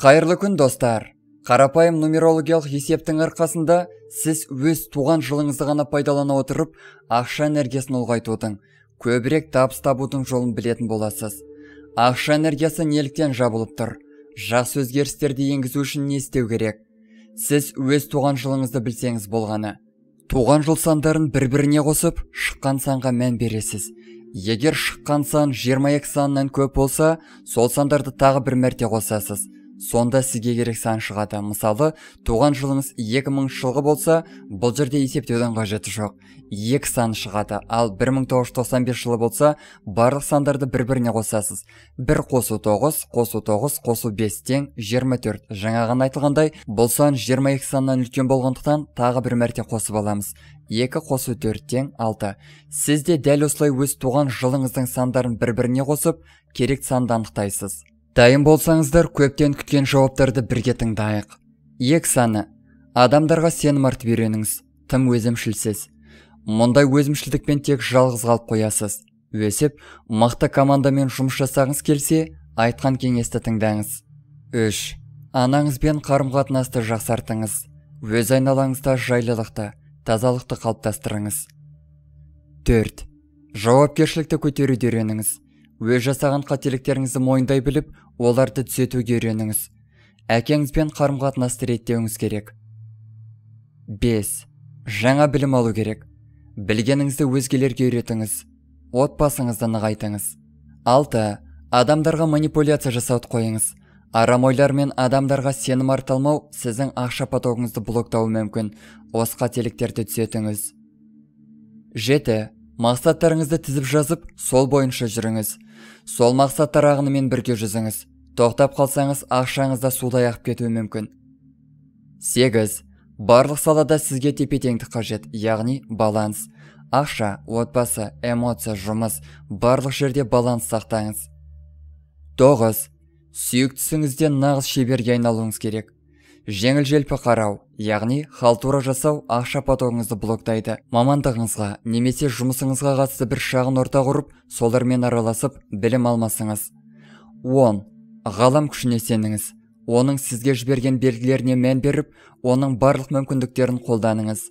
қайырлы күн достар қарапайым нумерологиялық есептің арқасында сіз өз туған жылыңызды ғана пайдалана отырып ақша энергиясын ұлғайтудың көбірек табыс табудың жолын білетін боласыз ақша энергиясы неліктен жабылып тұр жақсы өзгерістерді енгізу үшін не істеу керек сіз өз туған жылыңызды білсеңіз болғаны туған жыл сандарын бір біріне қосып шыққан санға мән бересіз егер шыққан сан 22 санынан көп болса сол сандарды тағы бір мәрте қосасыз сонда сізге керек сан шығады мысалы туған жылыңыз 2000 жылғы болса бұл жерде есептеудің қажеті жоқ екі сан шығады ал 1995 жылы болса барлық сандарды бір біріне қосасыз бір қосу 9 қосу 9 қосу 5 тең 24 жаңа ғана айтылғандай бұл сан 22 саннан үлкен болғандықтан тағы бір мәрте қосып аламыз Екі қосу 4 тең 6 сіз де дәл осылай өз туған жылыңыздың сандарын бір біріне қосып керек санды анықтайсыз дайын болсаңыздар көптен күткен жауаптарды бірге тыңдайық екі саны адамдарға сенім артып үйреніңіз тым өзімшілсіз мұндай өзімшілдікпен тек жалғыз қалып қоясыз өсіп мықты командамен жұмыс жасағыңыз келсе айтқан кеңесті тыңдаңыз үш анаңызбен қарым қатынасты жақсартыңыз өз айналаңызда жайлылықты тазалықты қалыптастырыңыз 4. жауапкершілікті көтеруді үйреніңіз өз жасаған қателіктеріңізді мойындай біліп оларды түзетуге үйреніңіз әкеңізбен қарым қатынасты реттеуіңіз керек 5. жаңа білім алу керек білгеніңізді өзгелерге үйретіңіз отбасыңызды нығайтыңыз 6. адамдарға манипуляция жасауды қойыңыз арам ойлар мен адамдарға сенім арталмау сіздің ақша потогыңызды блоктауы мүмкін осы қателіктерді түзетіңіз жеті мақсаттарыңызды тізіп жазып сол бойынша жүріңіз сол мақсаттар ағынымен бірге жүзіңіз тоқтап қалсаңыз ақшаңыз да судай ағып кетуі мүмкін Сегіз. барлық салада сізге тепе теңдік қажет яғни баланс ақша отбасы эмоция жұмыс барлық жерде баланс сақтаңыз 9. сүйіктісіңізден нағыз шеберге айналуыңыз керек жеңіл желпі қарау яғни халтура жасау ақша потогыңызды блоктайды мамандығыңызға немесе жұмысыңызға қатысты бір шағын орта құрып солармен араласып білім алмасыңыз 10. ғалам күшіне сеніңіз оның сізге жіберген белгілеріне мән беріп оның барлық мүмкіндіктерін қолданыңыз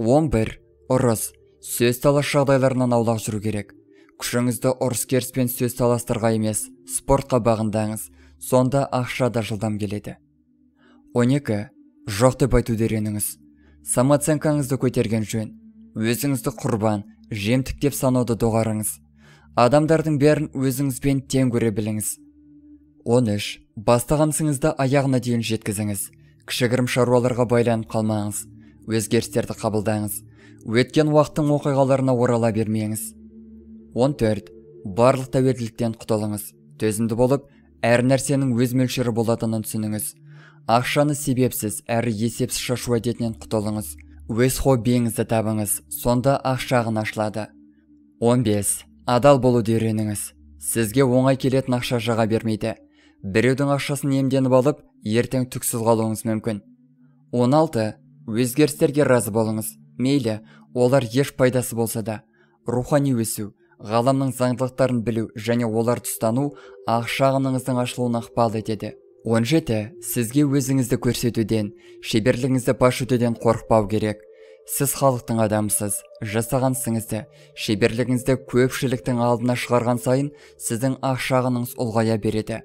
11. ұрыс сөз талас жағдайларынан аулақ жүру керек күшіңізді ұрыс керіс сөз таластарға емес спортқа бағындаңыз сонда ақша да жылдам келеді 12. Жоқ деп айту дереніңіз. Самооценкаңызды көтерген жөн. Өзіңізді құрбан, жемтік деп санауды доғарыңыз. Адамдардың бәрін өзіңізбен тең көре біліңіз. 13. Бастағансыңызды аяғына дейін жеткізіңіз. Кішігірім шаруаларға байланып қалмаңыз. Өзгерістерді қабылдаңыз. Өткен уақыттың оқиғаларына орала бермеңіз. 14. Барлық тәуелділіктен құтылыңыз. Төзімді болып, әр нәрсенің өз мөлшері болатынын түсініңіз ақшаны себепсіз әрі есепсіз шашу әдетінен құтылыңыз өз хоббиіңізді табыңыз сонда ақшағын ашылады 15 адал болуды үйреніңіз сізге оңай келетін ақша жаға бермейді біреудің ақшасын емденіп алып ертең түксіз қалуыңыз мүмкін 16 өзгерістерге разы болыңыз мейлі олар еш пайдасы болса да рухани өсу ғаламның заңдылықтарын білу және оларды ұстану ақша ағыныңыздың ашылуына ықпал етеді он жеті сізге өзіңізді көрсетуден шеберлігіңізді паш етуден қорықпау керек сіз халықтың адамысыз жасаған ісіңізді шеберлігіңізді көпшіліктің алдына шығарған сайын сіздің ақшағыныңыз ұлғая береді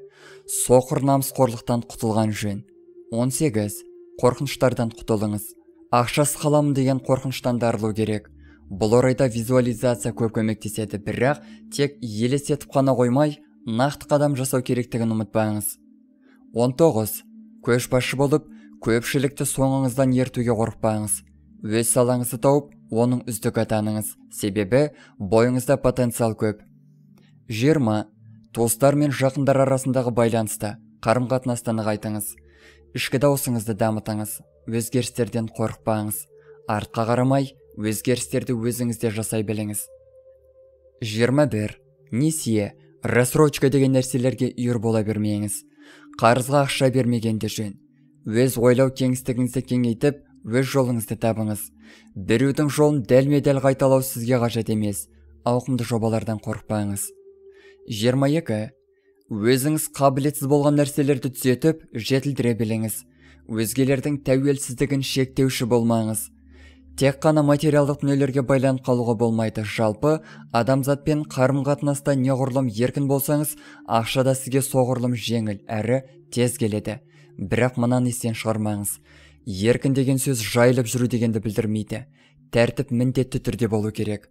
соқыр намысқорлықтан құтылған жөн 18. қорқыныштардан құтылыңыз ақшасыз қаламын деген қорқыныштан дарылу керек бұл орайда визуализация көп көмектеседі бірақ тек елестетіп қана қоймай нақты қадам жасау керектігін ұмытпаңыз 19 көшбасшы болып көпшілікті соңыңыздан ертуге қорықпаңыз өз салаңызды тауып оның үздік атаныңыз себебі бойыңызда потенциал көп 20 туыстар мен жақындар арасындағы байланысты қарым қатынасты нығайтыңыз ішкі даусыңызды дамытыңыз өзгерістерден қорықпаңыз артқа қарамай өзгерістерді өзіңізде жасай біліңіз 21 несие рассрочка деген нәрселерге үйір бола бермеңіз қарызға ақша бермеген жөн өз ойлау кеңістігіңізді кеңейтіп өз жолыңызды табыңыз біреудің жолын дәлме дәл қайталау сізге қажет емес ауқымды жобалардан қорықпаңыз 22. өзіңіз қабілетсіз болған нәрселерді түзетіп жетілдіре біліңіз өзгелердің тәуелсіздігін шектеуші болмаңыз тек қана материалдық дүниелерге байланып қалуға болмайды жалпы адамзатпен қарым қатынаста неғұрлым еркін болсаңыз ақша да сізге соғұрлым жеңіл әрі тез келеді бірақ мынаны естен шығармаңыз еркін деген сөз жайылып жүру дегенді білдірмейді тәртіп міндетті түрде болу керек